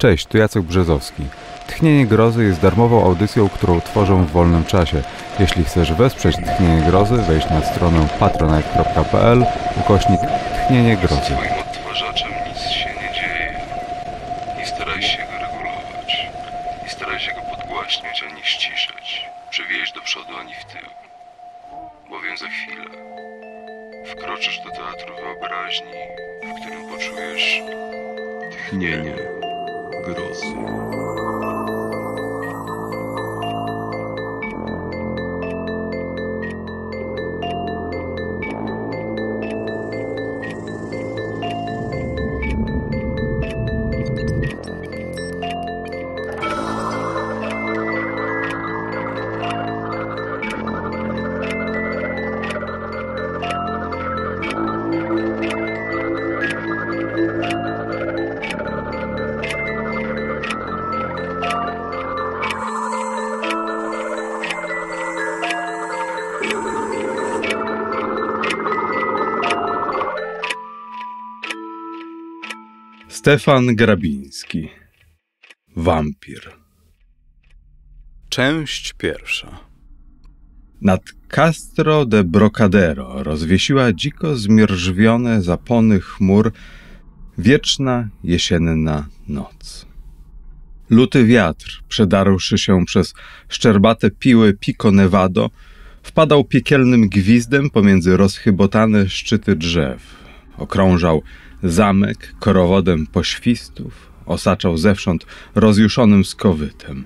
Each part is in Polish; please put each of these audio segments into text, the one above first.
Cześć, tu Jacek Brzezowski. Tchnienie Grozy jest darmową audycją, którą tworzą w wolnym czasie. Jeśli chcesz wesprzeć Tchnienie Grozy, wejdź na stronę patronite.pl ukośnik Tchnienie Grozy. odtwarzaczem nic się nie dzieje. Nie staraj się go regulować. Nie staraj się go podgłaśniać ani ściszać. Przewieźć do przodu ani w tył. Bowiem za chwilę wkroczysz do teatru wyobraźni, w którym poczujesz tchnienie. Grosso. Stefan Grabiński Wampir Część pierwsza Nad Castro de Brocadero rozwiesiła dziko zmierzwione zapony chmur wieczna jesienna noc. Luty wiatr, przedarłszy się przez szczerbate piły Pico Nevado, wpadał piekielnym gwizdem pomiędzy rozchybotane szczyty drzew, Okrążał zamek korowodem poświstów, osaczał zewsząd rozjuszonym skowytem.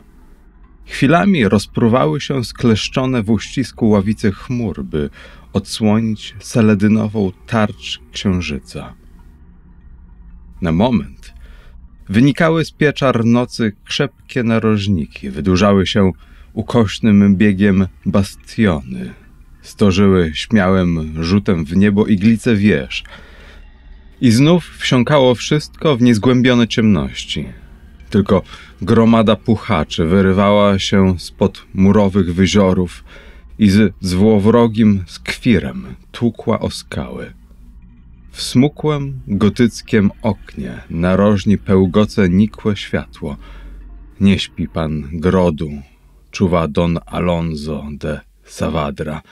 Chwilami rozpruwały się skleszczone w uścisku ławicy chmur, by odsłonić seledynową tarcz księżyca. Na moment wynikały z pieczar nocy krzepkie narożniki, wydłużały się ukośnym biegiem bastiony, storzyły śmiałym rzutem w niebo iglice wież – i znów wsiąkało wszystko w niezgłębione ciemności. Tylko gromada puchaczy wyrywała się spod murowych wyziorów i z złowrogim skwirem tukła o skały. W smukłem, gotyckiem oknie narożni pełgoce nikłe światło. Nie śpi pan grodu, czuwa don Alonso de Savadra –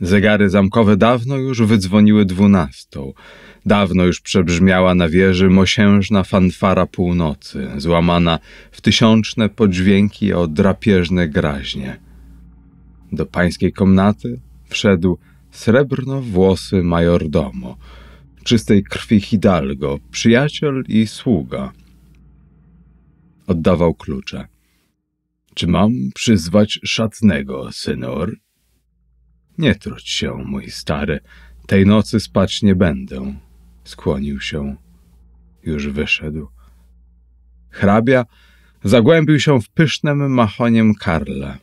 Zegary zamkowe dawno już wydzwoniły dwunastą. Dawno już przebrzmiała na wieży mosiężna fanfara północy, złamana w tysiączne podźwięki o drapieżne graźnie. Do pańskiej komnaty wszedł srebrno-włosy majordomo, czystej krwi Hidalgo, przyjaciel i sługa. Oddawał klucze. Czy mam przyzwać szatnego, senor? Nie trudź się, mój stary. Tej nocy spać nie będę. Skłonił się. Już wyszedł. Hrabia zagłębił się w pysznym mahoniem Karla.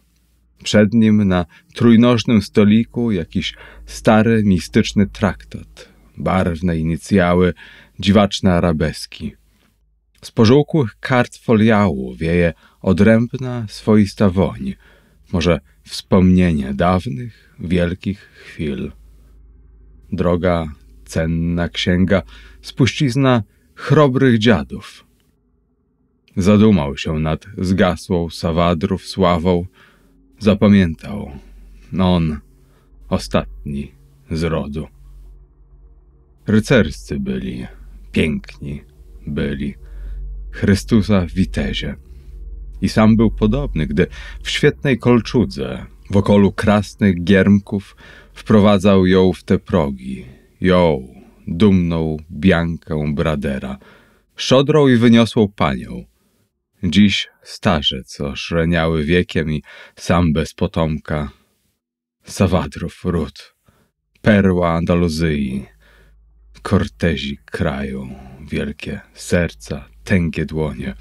Przed nim na trójnożnym stoliku jakiś stary, mistyczny traktat. Barwne inicjały, dziwaczne arabeski. Z pożółkłych kart foliału wieje odrębna, swoista woń – może wspomnienie dawnych, wielkich chwil. Droga, cenna księga, spuścizna chrobrych dziadów. Zadumał się nad zgasłą sawadrów sławą, zapamiętał on, ostatni z rodu. Rycerscy byli, piękni byli, Chrystusa witezie i sam był podobny, gdy w świetnej kolczudze, wokół krasnych giermków, wprowadzał ją w te progi. Ją, dumną biankę bradera, szodrą i wyniosłą panią. Dziś starzec szreniały wiekiem i sam bez potomka. Sawadrów ród, perła Andaluzyi, kortezi kraju, wielkie serca, tęgie dłonie –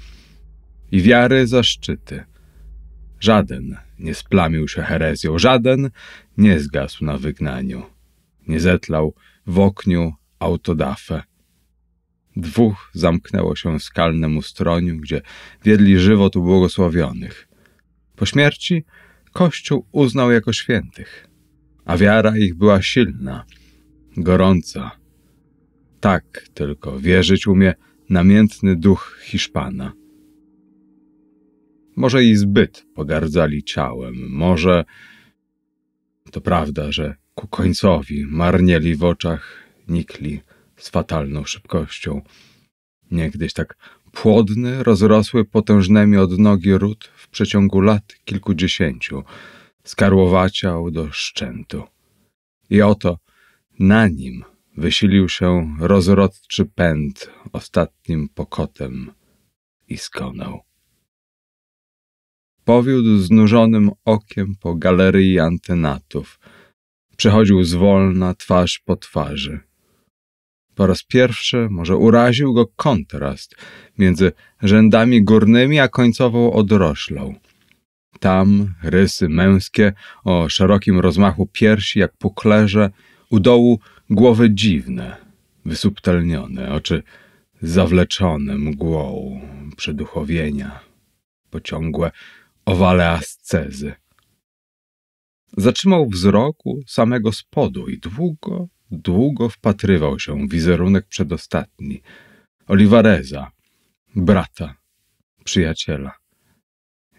i wiary za szczyty. Żaden nie splamił się herezją, żaden nie zgasł na wygnaniu, nie zetlał w okniu autodafę. Dwóch zamknęło się w skalnym ustroniu, gdzie wiedli żywot ubłogosławionych. Po śmierci Kościół uznał jako świętych, a wiara ich była silna, gorąca. Tak tylko wierzyć umie namiętny duch Hiszpana. Może i zbyt pogardzali ciałem, może... To prawda, że ku końcowi marnieli w oczach, nikli z fatalną szybkością. Niegdyś tak płodny, rozrosły potężnymi odnogi ród w przeciągu lat kilkudziesięciu, skarłowaciał do szczętu. I oto na nim wysilił się rozrodczy pęd ostatnim pokotem i skonał. Powiódł znużonym okiem po galerii antenatów. Przechodził zwolna, twarz po twarzy. Po raz pierwszy może uraził go kontrast między rzędami górnymi a końcową odroślą. Tam rysy męskie o szerokim rozmachu piersi jak puklerze, u dołu głowy dziwne, wysubtelnione, oczy zawleczone mgłą przeduchowienia, pociągłe owale ascezy. Zatrzymał wzroku samego spodu i długo, długo wpatrywał się w wizerunek przedostatni Olivareza, brata, przyjaciela.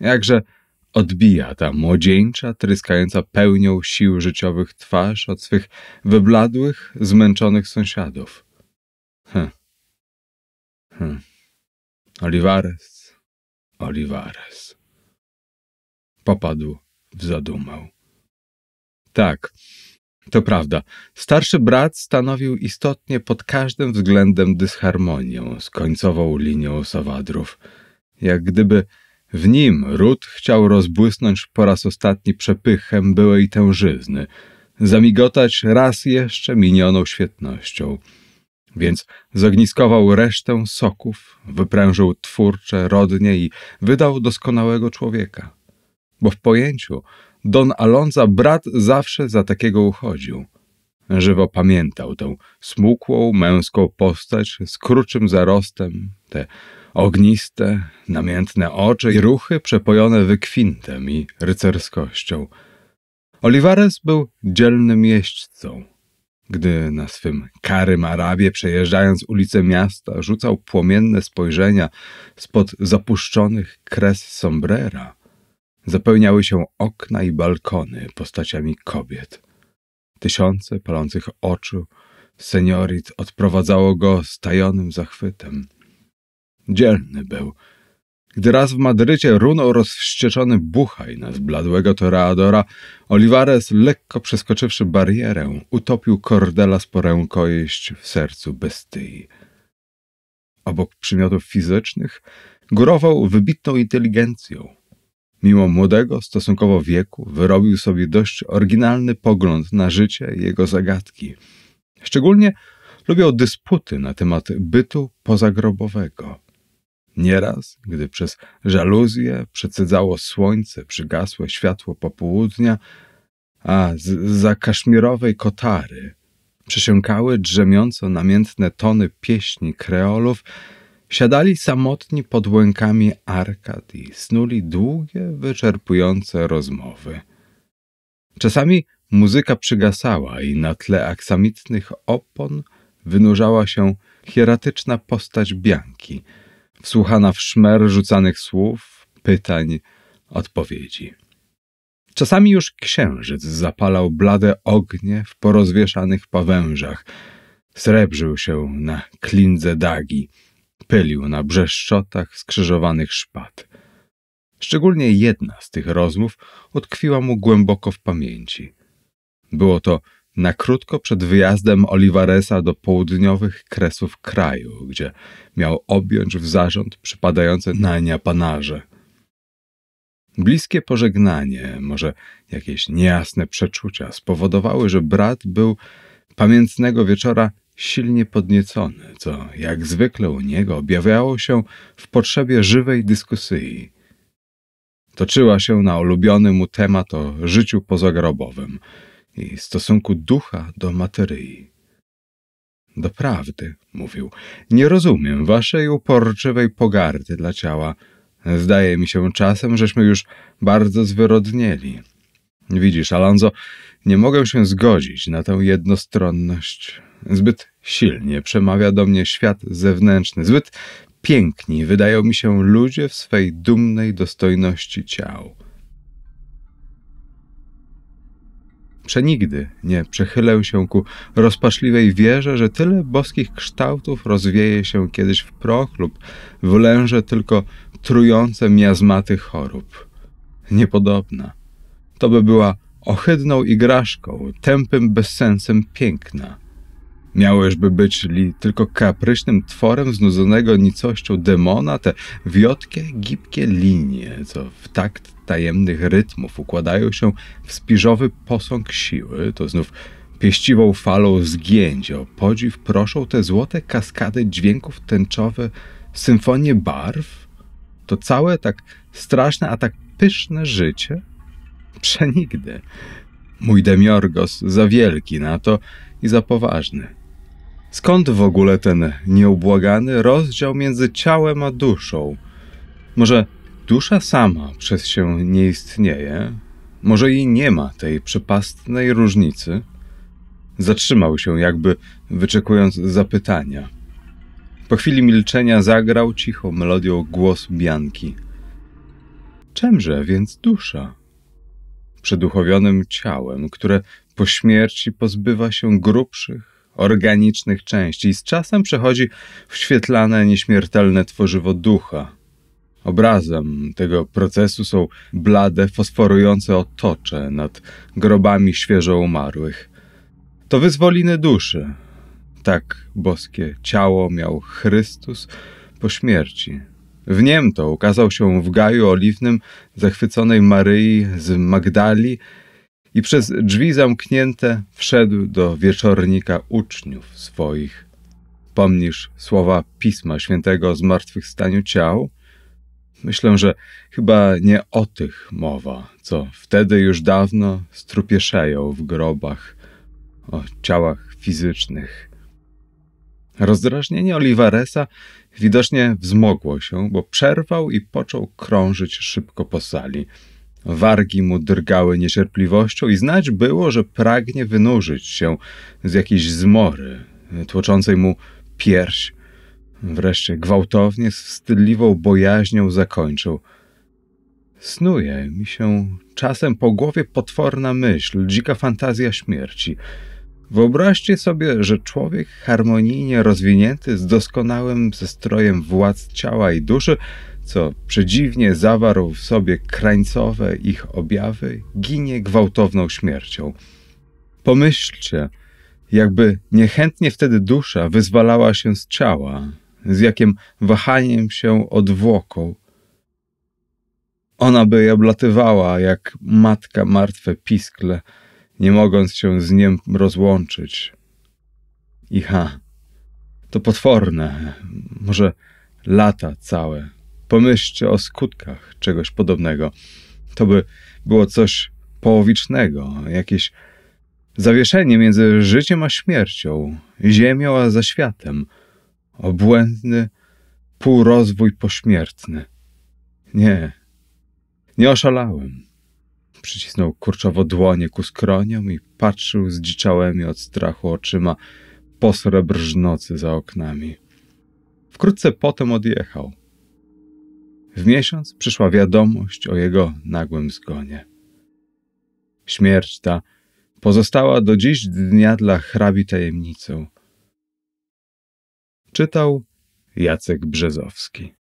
Jakże odbija ta młodzieńcza, tryskająca pełnią sił życiowych twarz od swych wybladłych, zmęczonych sąsiadów. Hm. Hm. Olivares, Olivares popadł w zadumę. Tak, to prawda. Starszy brat stanowił istotnie pod każdym względem dysharmonię z końcową linią Sawadrów, Jak gdyby w nim ród chciał rozbłysnąć po raz ostatni przepychem byłej tężyzny, zamigotać raz jeszcze minioną świetnością. Więc zogniskował resztę soków, wyprężył twórcze rodnie i wydał doskonałego człowieka bo w pojęciu Don Alonza brat zawsze za takiego uchodził. Żywo pamiętał tę smukłą, męską postać z kruczym zarostem, te ogniste, namiętne oczy i ruchy przepojone wykwintem i rycerskością. Olivares był dzielnym jeźdźcą. Gdy na swym karym Arabie, przejeżdżając ulice miasta, rzucał płomienne spojrzenia spod zapuszczonych kres sombrera – zapełniały się okna i balkony postaciami kobiet. Tysiące palących oczu seniorit odprowadzało go z tajonym zachwytem. Dzielny był. Gdy raz w Madrycie runął rozwścieczony buchaj na zbladłego toreadora, Olivares, lekko przeskoczywszy barierę, utopił Cordela z porękojeść w sercu bestyi. Obok przymiotów fizycznych górował wybitną inteligencją – Mimo młodego stosunkowo wieku, wyrobił sobie dość oryginalny pogląd na życie i jego zagadki. Szczególnie lubiał dysputy na temat bytu pozagrobowego. Nieraz, gdy przez żaluzję przecedzało słońce, przygasłe światło popołudnia, a za kaszmirowej kotary przysiąkały drzemiąco namiętne tony pieśni kreolów, Siadali samotni pod łękami arkad i snuli długie, wyczerpujące rozmowy. Czasami muzyka przygasała i na tle aksamitnych opon wynurzała się hieratyczna postać Bianki, wsłuchana w szmer rzucanych słów, pytań, odpowiedzi. Czasami już księżyc zapalał blade ognie w porozwieszanych pawężach, srebrzył się na klindze dagi – pylił na brzeszczotach skrzyżowanych szpad. Szczególnie jedna z tych rozmów utkwiła mu głęboko w pamięci. Było to na krótko przed wyjazdem Olivaresa do południowych kresów kraju, gdzie miał objąć w zarząd przypadające na panarze. Bliskie pożegnanie, może jakieś niejasne przeczucia spowodowały, że brat był pamiętnego wieczora silnie podniecony, co jak zwykle u niego objawiało się w potrzebie żywej dyskusji. Toczyła się na ulubiony mu temat o życiu pozagrobowym i stosunku ducha do materii. Doprawdy, mówił, nie rozumiem waszej uporczywej pogardy dla ciała. Zdaje mi się czasem, żeśmy już bardzo zwyrodnieli. Widzisz, Alonso, nie mogę się zgodzić na tę jednostronność. Zbyt silnie przemawia do mnie świat zewnętrzny. Zbyt piękni wydają mi się ludzie w swej dumnej dostojności ciał. Przenigdy nie przechylę się ku rozpaczliwej wierze, że tyle boskich kształtów rozwieje się kiedyś w proch lub lęże tylko trujące miazmaty chorób. Niepodobna. To by była ohydną igraszką, tępym bezsensem piękna. Miało by być li tylko kapryśnym tworem znudzonego nicością demona te wiotkie, gibkie linie, co w takt tajemnych rytmów układają się w spiżowy posąg siły, to znów pieściwą falą zgięć o podziw proszą te złote kaskady dźwięków tęczowe, symfonie barw, to całe tak straszne, a tak pyszne życie? Przenigdy. Mój demiorgos za wielki na to i za poważny. Skąd w ogóle ten nieubłagany rozdział między ciałem a duszą? Może dusza sama przez się nie istnieje? Może jej nie ma tej przepastnej różnicy? Zatrzymał się, jakby wyczekując zapytania. Po chwili milczenia zagrał cichą melodią głos Bianki. Czemże więc dusza? Przeduchowionym ciałem, które po śmierci pozbywa się grubszych, organicznych części i z czasem przechodzi w świetlane, nieśmiertelne tworzywo ducha. Obrazem tego procesu są blade, fosforujące otocze nad grobami świeżo umarłych. To wyzwoliny duszy. Tak boskie ciało miał Chrystus po śmierci. W niem to ukazał się w gaju oliwnym zachwyconej Maryi z Magdali, i przez drzwi zamknięte wszedł do wieczornika uczniów swoich. Pomnisz słowa Pisma Świętego o zmartwychwstaniu ciał? Myślę, że chyba nie o tych mowa, co wtedy już dawno strupieszają w grobach, o ciałach fizycznych. Rozdrażnienie Olivaresa widocznie wzmogło się, bo przerwał i począł krążyć szybko po sali – Wargi mu drgały niecierpliwością i znać było, że pragnie wynurzyć się z jakiejś zmory, tłoczącej mu pierś. Wreszcie gwałtownie, z wstydliwą bojaźnią zakończył. Snuje mi się czasem po głowie potworna myśl, dzika fantazja śmierci. Wyobraźcie sobie, że człowiek harmonijnie rozwinięty, z doskonałym zestrojem władz ciała i duszy, co przedziwnie zawarł w sobie krańcowe ich objawy, ginie gwałtowną śmiercią. Pomyślcie, jakby niechętnie wtedy dusza wyzwalała się z ciała, z jakim wahaniem się odwłoką. Ona by oblatywała jak matka martwe piskle, nie mogąc się z nim rozłączyć. I ha, to potworne, może lata całe Pomyślcie o skutkach czegoś podobnego. To by było coś połowicznego, jakieś zawieszenie między życiem a śmiercią, ziemią a zaświatem, obłędny półrozwój pośmiertny. Nie, nie oszalałem. Przycisnął kurczowo dłonie ku skroniom i patrzył zdziczałemi od strachu oczyma po srebrznocy za oknami. Wkrótce potem odjechał. W miesiąc przyszła wiadomość o jego nagłym zgonie. Śmierć ta pozostała do dziś dnia dla hrabi tajemnicą. Czytał Jacek Brzezowski.